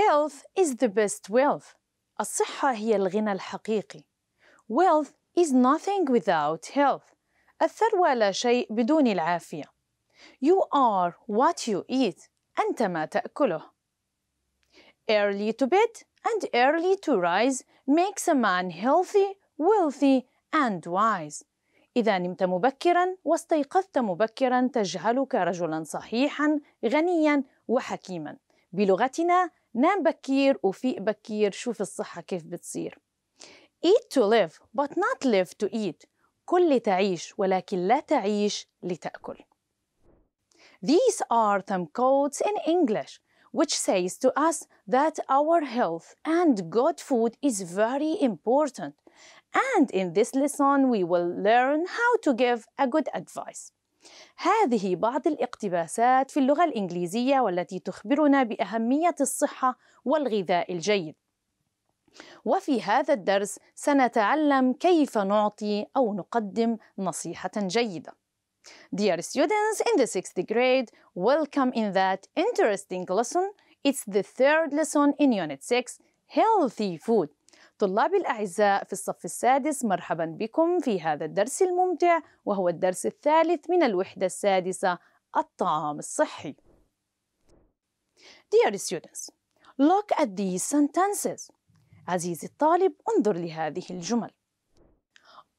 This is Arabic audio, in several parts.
Health is the best wealth. الصحة هي الغنى الحقيقي. Wealth is nothing without health. الثروة لا شيء بدون العافية. You are what you eat. أنت ما تأكله. Early to bed and early to rise makes a man healthy, wealthy and wise. إذا نمت مبكرا واستيقظت مبكرا تجعلك رجلا صحيحا غنيا وحكيما. بلغتنا نام بكير وفيق بكير شوف الصحة كيف بتصير eat to live but not live to eat كل لتعيش ولكن لا تعيش لتأكل These are some quotes in English which says to us that our health and good food is very important. And in this lesson, we will learn how to give a good advice. هذه بعض الاقتباسات في اللغة الإنجليزية والتي تخبرنا بأهمية الصحة والغذاء الجيد. وفي هذا الدرس سنتعلم كيف نعطي أو نقدم نصيحة جيدة. Dear students in the sixth grade, welcome in that interesting lesson. It's the third lesson in Unit 6, Healthy Food. طلاب الأعزاء في الصف السادس مرحبا بكم في هذا الدرس الممتع وهو الدرس الثالث من الوحدة السادسة الطعام الصحي Dear students, look at these sentences عزيزي الطالب انظر لهذه الجمل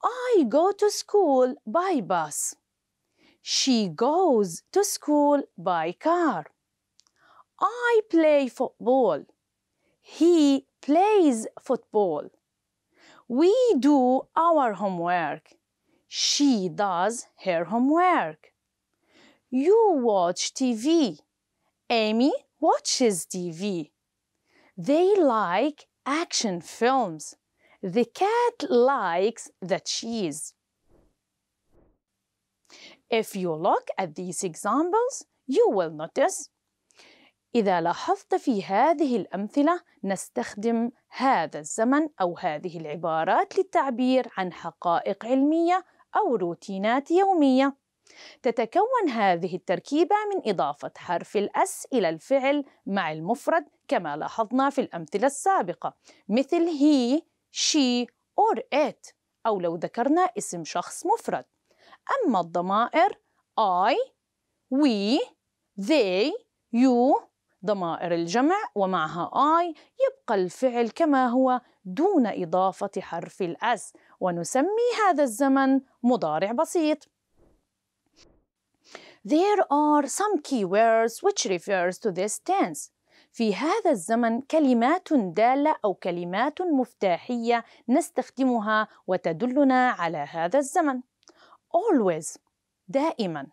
I go to school by bus She goes to school by car I play football He plays football. We do our homework. She does her homework. You watch TV. Amy watches TV. They like action films. The cat likes the cheese. If you look at these examples, you will notice إذا لاحظت في هذه الأمثلة نستخدم هذا الزمن أو هذه العبارات للتعبير عن حقائق علمية أو روتينات يومية. تتكون هذه التركيبة من إضافة حرف الأس إلى الفعل مع المفرد كما لاحظنا في الأمثلة السابقة مثل he, she, or it أو لو ذكرنا اسم شخص مفرد. أما الضمائر I, we, they, you, ضمائر الجمع ومعها آي يبقى الفعل كما هو دون إضافة حرف الأس ونسمي هذا الزمن مضارع بسيط There are some keywords which refers to this tense في هذا الزمن كلمات دالة أو كلمات مفتاحية نستخدمها وتدلنا على هذا الزمن always دائما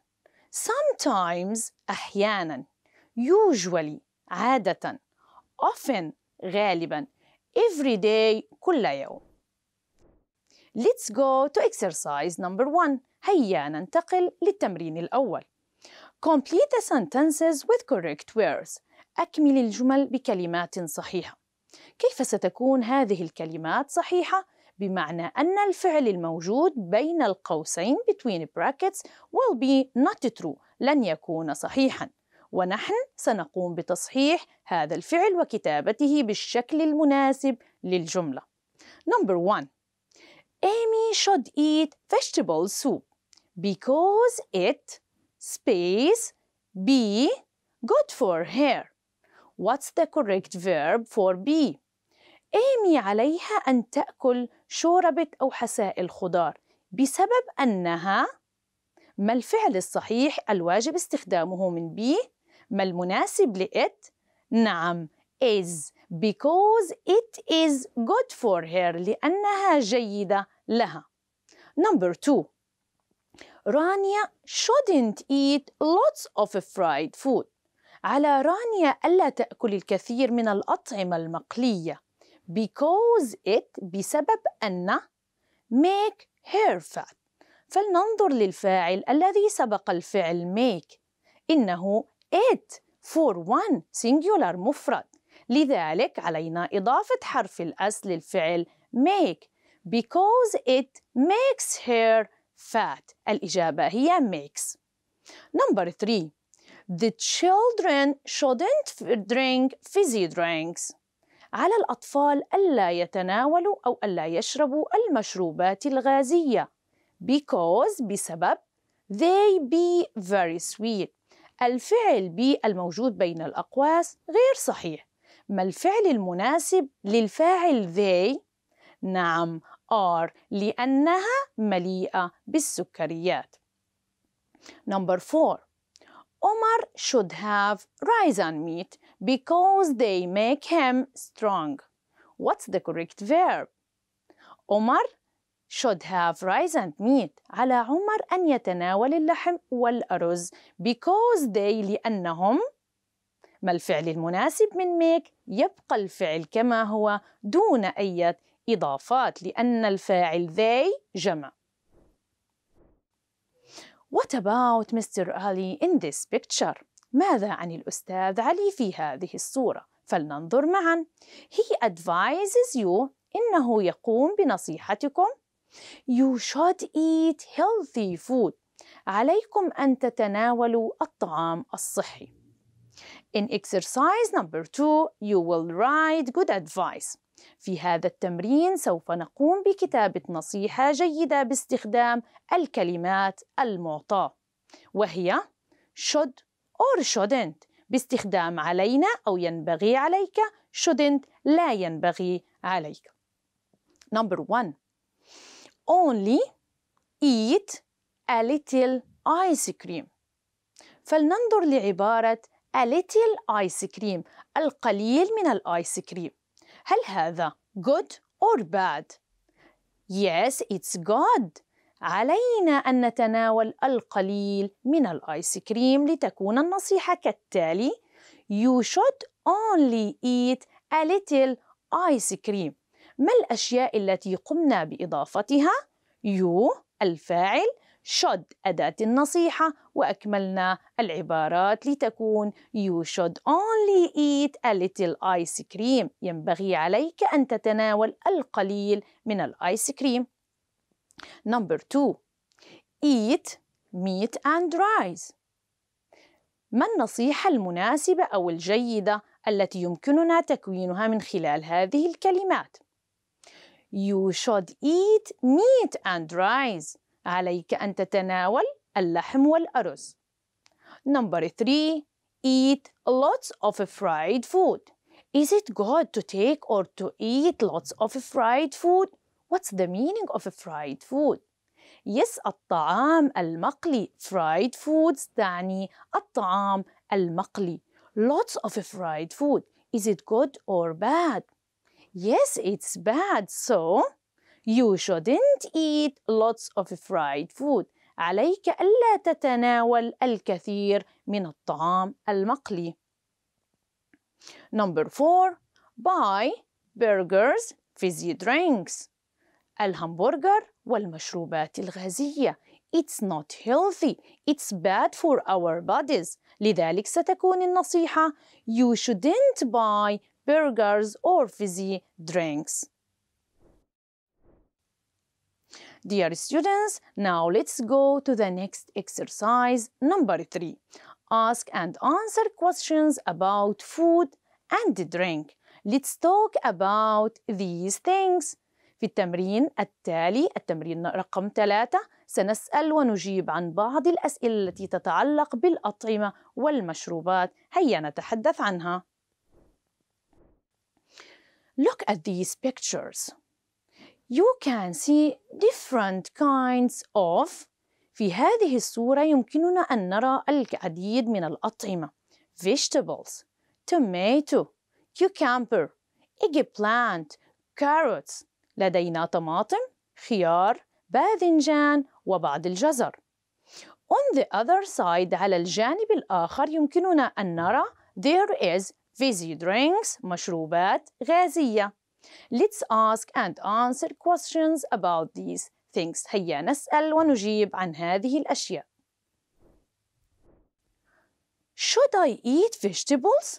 sometimes أحيانا usually عادة often غالبا every day كل يوم Let's go to exercise number one هيا ننتقل للتمرين الأول Complete the sentences with correct words أكمل الجمل بكلمات صحيحة كيف ستكون هذه الكلمات صحيحة؟ بمعنى أن الفعل الموجود بين القوسين between brackets will be not true لن يكون صحيحاً ونحن سنقوم بتصحيح هذا الفعل وكتابته بالشكل المناسب للجملة. Number one, Amy should eat vegetable soup because it space be good for her. What's the correct verb for be? إيمي عليها أن تأكل شوربة أو حساء الخضار بسبب أنها ما الفعل الصحيح الواجب استخدامه من بي ما المناسب لإت نعم is because it is good for her لأنها جيدة لها number two رانيا shouldn't eat lots of fried food على رانيا ألا تأكل الكثير من الأطعمة المقلية because it بسبب أن make her fat فلننظر للفاعل الذي سبق الفعل make إنه it for one singular مفرد لذلك علينا إضافة حرف الأس للفعل make because it makes her fat الإجابة هي makes Number 3 The children shouldn't drink fizzy drinks على الأطفال ألا يتناولوا أو ألا يشربوا المشروبات الغازية because بسبب they be very sweet الفعل الموجود بين الأقواس غير صحيح ما الفعل المناسب للفاعل they نعم are لأنها مليئة بالسكريات Number 4 Omar should have rice and meat because they make him strong. What's the correct verb? Omar should have rice and meat على عمر أن يتناول اللحم والأرز because they لأنهم ما الفعل المناسب من make يبقى الفعل كما هو دون أي إضافات لأن الفاعل they جمع What about Mr. Ali in this picture? ماذا عن الأستاذ علي في هذه الصورة؟ فلننظر معا He advises you إنه يقوم بنصيحتكم You should eat healthy food. عليكم أن تتناولوا الطعام الصحي. In exercise number two, you will write good advice. في هذا التمرين سوف نقوم بكتابة نصيحة جيدة باستخدام الكلمات المعطاة وهي should or shouldn't باستخدام علينا أو ينبغي عليك shouldn't لا ينبغي عليك Number one only eat a little ice cream فلننظر لعبارة a little ice cream القليل من الايس كريم هل هذا good or bad؟ Yes, it's good علينا أن نتناول القليل من الآيس كريم لتكون النصيحة كالتالي You should only eat a little ice cream ما الأشياء التي قمنا بإضافتها؟ يو الفاعل should أداة النصيحة وأكملنا العبارات لتكون You should only eat a little ice cream ينبغي عليك أن تتناول القليل من الآيس كريم Number two Eat meat and rice ما النصيحة المناسبة أو الجيدة التي يمكننا تكوينها من خلال هذه الكلمات؟ You should eat meat and rice. عليك أن تتناول اللحم والأرز. Number three, eat lots of fried food. Is it good to take or to eat lots of fried food? What's the meaning of fried food? يس الطعام المقلي fried foods تعني الطعام المقلي lots of fried food is it good or bad Yes, it's bad. So, you shouldn't eat lots of fried food. عليك ألا تتناول الكثير من الطعام المقلي. Number four, buy burgers, fizzy drinks. الهمبرجر والمشروبات الغازية. It's not healthy. It's bad for our bodies. لذلك ستكون النصيحة You shouldn't buy burgers, or fizzy drinks. Dear students, now let's go to the next exercise, number three. Ask and answer questions about food and drink. Let's talk about these things. في التمرين التالي التمرين رقم ثلاثة سنسأل ونجيب عن بعض الأسئلة التي تتعلق بالأطعمة والمشروبات هيا نتحدث عنها Look at these pictures. You can see different kinds of في هذه الصورة يمكننا أن نرى العديد من الأطعمة vegetables, tomato, cucumber, eggplant, carrots لدينا طماطم، خيار، باذنجان وبعض الجزر On the other side على الجانب الآخر يمكننا أن نرى there is fizzy drinks مشروبات غازية Let's ask and answer questions about these things هيا نسأل ونجيب عن هذه الأشياء Should I eat vegetables?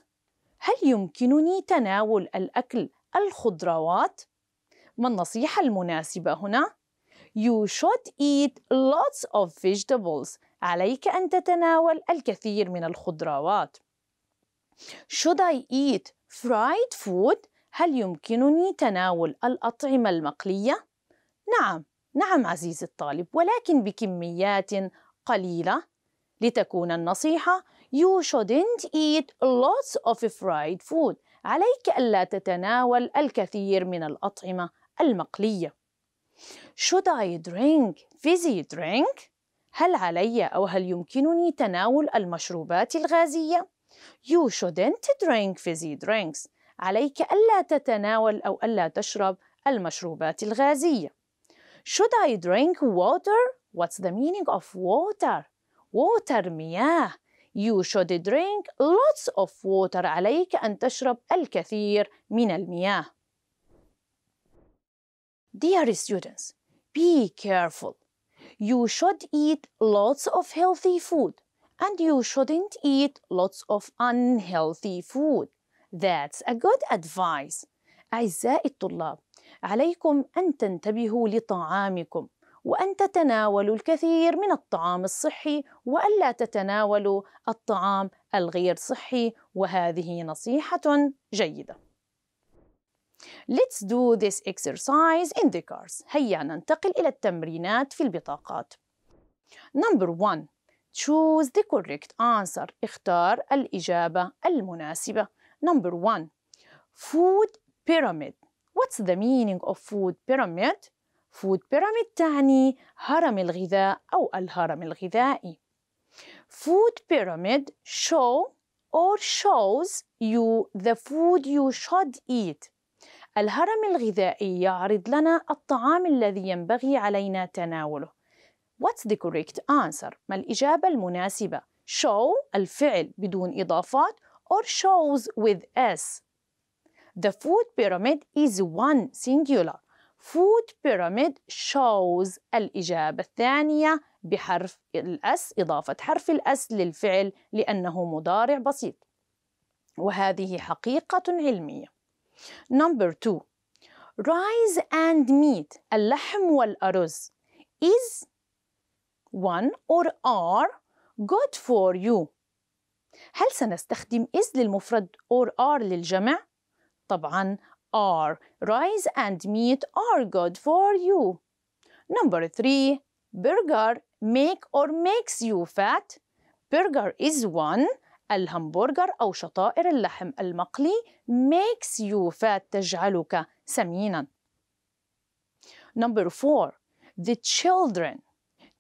هل يمكنني تناول الأكل الخضروات؟ ما النصيحة المناسبة هنا؟ You should eat lots of vegetables. عليك أن تتناول الكثير من الخضروات. Should I eat fried food؟ هل يمكنني تناول الأطعمة المقلية؟ نعم، نعم عزيزي الطالب، ولكن بكميات قليلة لتكون النصيحة You shouldn't eat lots of fried food. عليك ألا تتناول الكثير من الأطعمة المقلية. Should I drink fizzy drink؟ هل علي أو هل يمكنني تناول المشروبات الغازية؟ You shouldn't drink fizzy drinks. عليك ألا تتناول أو ألا تشرب المشروبات الغازية. Should I drink water? What's the meaning of water? Water مياه. You should drink lots of water. عليك أن تشرب الكثير من المياه. Dear students, be careful. You should eat lots of healthy food. and you shouldn't eat lots of unhealthy food. That's a good advice. أعزائي الطلاب، عليكم أن تنتبهوا لطعامكم وأن تتناولوا الكثير من الطعام الصحي وألا تتناولوا الطعام الغير صحي وهذه نصيحة جيدة. Let's do this exercise in the cars. هيا ننتقل إلى التمرينات في البطاقات. Number one. Choose the correct answer. اختار الإجابة المناسبة. Number one. Food pyramid. What's the meaning of food pyramid? Food pyramid تعني هرم الغذاء أو الهرم الغذائي. Food pyramid show or shows you the food you should eat. الهرم الغذائي يعرض لنا الطعام الذي ينبغي علينا تناوله. What's the correct answer؟ ما الإجابة المناسبة؟ show الفعل بدون إضافات or shows with s. The food pyramid is one singular. Food pyramid shows الإجابة الثانية بحرف الأس إضافة حرف الأس للفعل لأنه مضارع بسيط وهذه حقيقة علمية Number two Rice and meat اللحم والأرز is one or are good for you هل سنستخدم is للمفرد or are للجمع؟ طبعا are rice and meat are good for you number three burger make or makes you fat burger is one الهمبرجر أو شطائر اللحم المقلي makes you fat تجعلك سمينا number four the children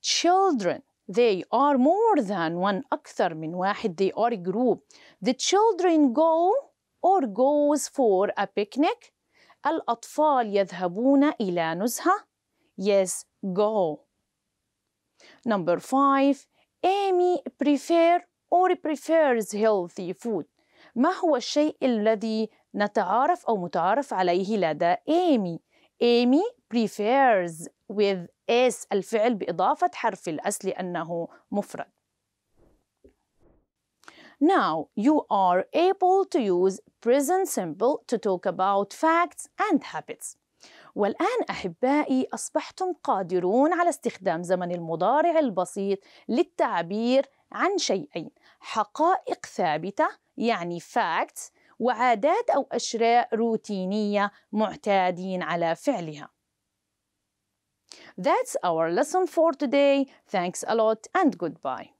children they are more than one أكثر من واحد they are a group the children go or goes for a picnic الأطفال يذهبون إلى نزهة yes go number five Amy prefer or prefers healthy food ما هو الشيء الذي نتعارف أو متعارف عليه لدى Amy Amy prefers with is الفعل بإضافة حرف الأس لأنه مفرد. Now you are able to use present simple to talk about facts and habits. والآن أحبائي أصبحتم قادرون على استخدام زمن المضارع البسيط للتعبير عن شيئين حقائق ثابتة يعني facts وعادات أو أشياء روتينية معتادين على فعلها That's our lesson for today. Thanks a lot and goodbye.